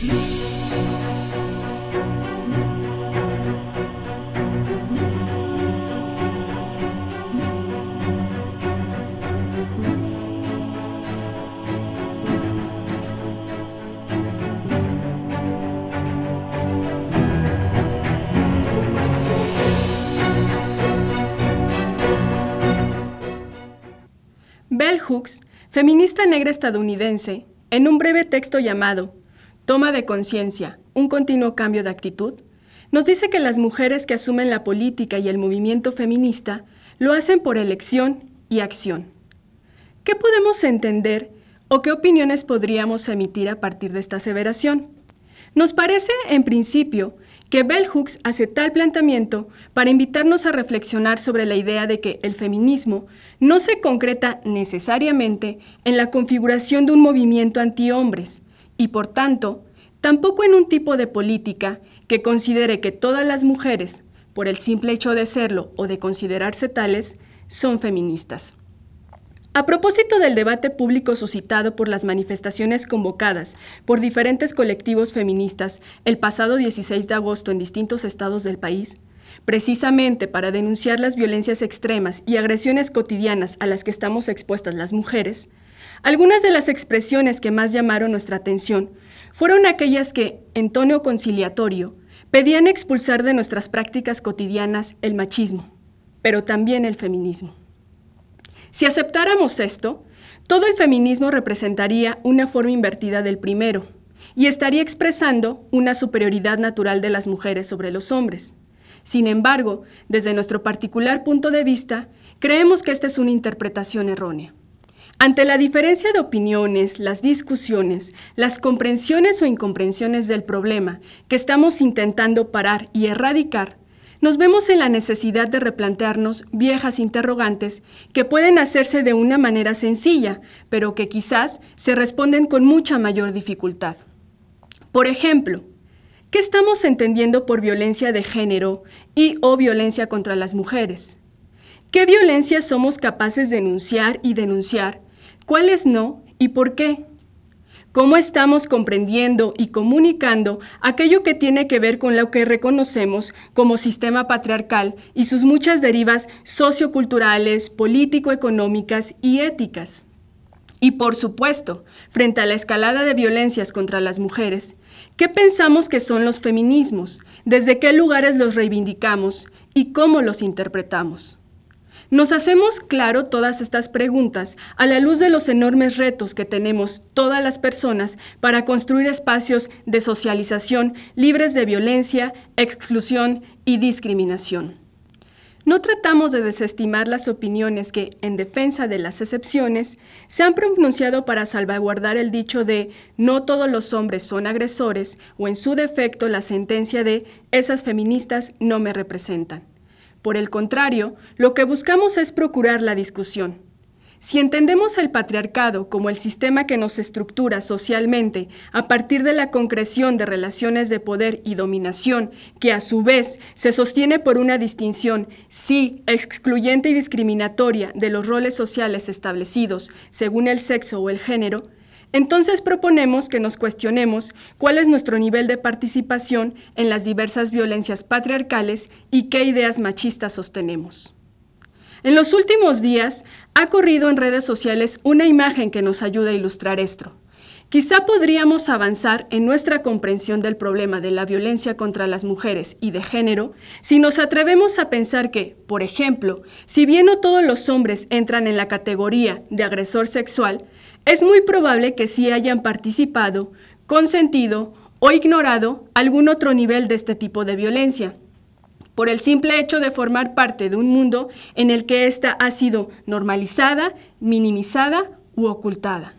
Bell Hooks, feminista negra estadounidense, en un breve texto llamado Toma de conciencia, un continuo cambio de actitud, nos dice que las mujeres que asumen la política y el movimiento feminista lo hacen por elección y acción. ¿Qué podemos entender o qué opiniones podríamos emitir a partir de esta aseveración? Nos parece, en principio, que Bell Hooks hace tal planteamiento para invitarnos a reflexionar sobre la idea de que el feminismo no se concreta necesariamente en la configuración de un movimiento anti-hombres, y por tanto, tampoco en un tipo de política que considere que todas las mujeres, por el simple hecho de serlo o de considerarse tales, son feministas. A propósito del debate público suscitado por las manifestaciones convocadas por diferentes colectivos feministas el pasado 16 de agosto en distintos estados del país, precisamente para denunciar las violencias extremas y agresiones cotidianas a las que estamos expuestas las mujeres, algunas de las expresiones que más llamaron nuestra atención fueron aquellas que, en tono conciliatorio, pedían expulsar de nuestras prácticas cotidianas el machismo, pero también el feminismo. Si aceptáramos esto, todo el feminismo representaría una forma invertida del primero y estaría expresando una superioridad natural de las mujeres sobre los hombres. Sin embargo, desde nuestro particular punto de vista, creemos que esta es una interpretación errónea. Ante la diferencia de opiniones, las discusiones, las comprensiones o incomprensiones del problema que estamos intentando parar y erradicar, nos vemos en la necesidad de replantearnos viejas interrogantes que pueden hacerse de una manera sencilla, pero que quizás se responden con mucha mayor dificultad. Por ejemplo, ¿qué estamos entendiendo por violencia de género y o violencia contra las mujeres? ¿Qué violencia somos capaces de denunciar y denunciar cuáles no y por qué. ¿Cómo estamos comprendiendo y comunicando aquello que tiene que ver con lo que reconocemos como sistema patriarcal y sus muchas derivas socioculturales, político-económicas y éticas? Y por supuesto, frente a la escalada de violencias contra las mujeres, ¿qué pensamos que son los feminismos? ¿Desde qué lugares los reivindicamos? ¿Y cómo los interpretamos? Nos hacemos claro todas estas preguntas a la luz de los enormes retos que tenemos todas las personas para construir espacios de socialización libres de violencia, exclusión y discriminación. No tratamos de desestimar las opiniones que, en defensa de las excepciones, se han pronunciado para salvaguardar el dicho de no todos los hombres son agresores o en su defecto la sentencia de esas feministas no me representan. Por el contrario, lo que buscamos es procurar la discusión. Si entendemos el patriarcado como el sistema que nos estructura socialmente a partir de la concreción de relaciones de poder y dominación, que a su vez se sostiene por una distinción, sí, excluyente y discriminatoria de los roles sociales establecidos según el sexo o el género, entonces proponemos que nos cuestionemos cuál es nuestro nivel de participación en las diversas violencias patriarcales y qué ideas machistas sostenemos. En los últimos días ha corrido en redes sociales una imagen que nos ayuda a ilustrar esto. Quizá podríamos avanzar en nuestra comprensión del problema de la violencia contra las mujeres y de género si nos atrevemos a pensar que, por ejemplo, si bien no todos los hombres entran en la categoría de agresor sexual, es muy probable que sí hayan participado, consentido o ignorado algún otro nivel de este tipo de violencia por el simple hecho de formar parte de un mundo en el que ésta ha sido normalizada, minimizada u ocultada.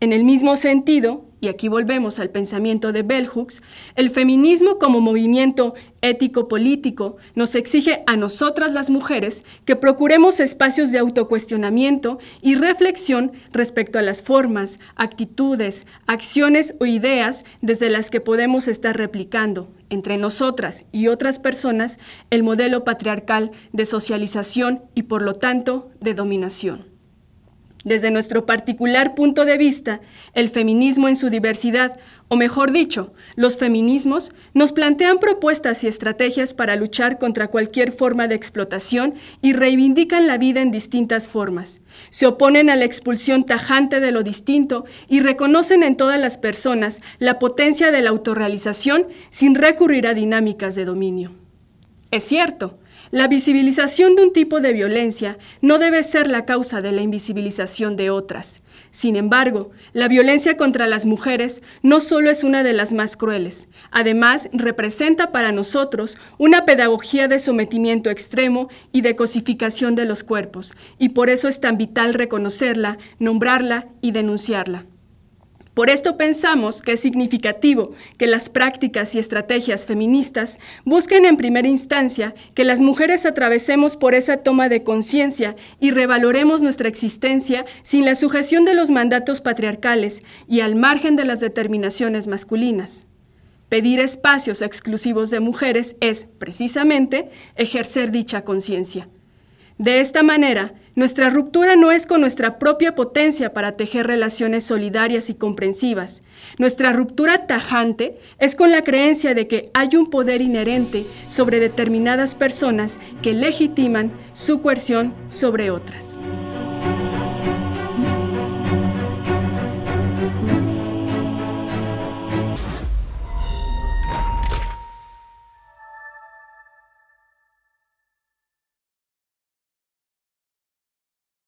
En el mismo sentido, y aquí volvemos al pensamiento de Bell Hooks, el feminismo como movimiento ético-político nos exige a nosotras las mujeres que procuremos espacios de autocuestionamiento y reflexión respecto a las formas, actitudes, acciones o ideas desde las que podemos estar replicando, entre nosotras y otras personas, el modelo patriarcal de socialización y por lo tanto de dominación. Desde nuestro particular punto de vista, el feminismo en su diversidad, o mejor dicho, los feminismos, nos plantean propuestas y estrategias para luchar contra cualquier forma de explotación y reivindican la vida en distintas formas. Se oponen a la expulsión tajante de lo distinto y reconocen en todas las personas la potencia de la autorrealización sin recurrir a dinámicas de dominio. Es cierto, la visibilización de un tipo de violencia no debe ser la causa de la invisibilización de otras. Sin embargo, la violencia contra las mujeres no solo es una de las más crueles, además representa para nosotros una pedagogía de sometimiento extremo y de cosificación de los cuerpos, y por eso es tan vital reconocerla, nombrarla y denunciarla. Por esto pensamos que es significativo que las prácticas y estrategias feministas busquen en primera instancia que las mujeres atravesemos por esa toma de conciencia y revaloremos nuestra existencia sin la sujeción de los mandatos patriarcales y al margen de las determinaciones masculinas. Pedir espacios exclusivos de mujeres es, precisamente, ejercer dicha conciencia. De esta manera, nuestra ruptura no es con nuestra propia potencia para tejer relaciones solidarias y comprensivas. Nuestra ruptura tajante es con la creencia de que hay un poder inherente sobre determinadas personas que legitiman su coerción sobre otras.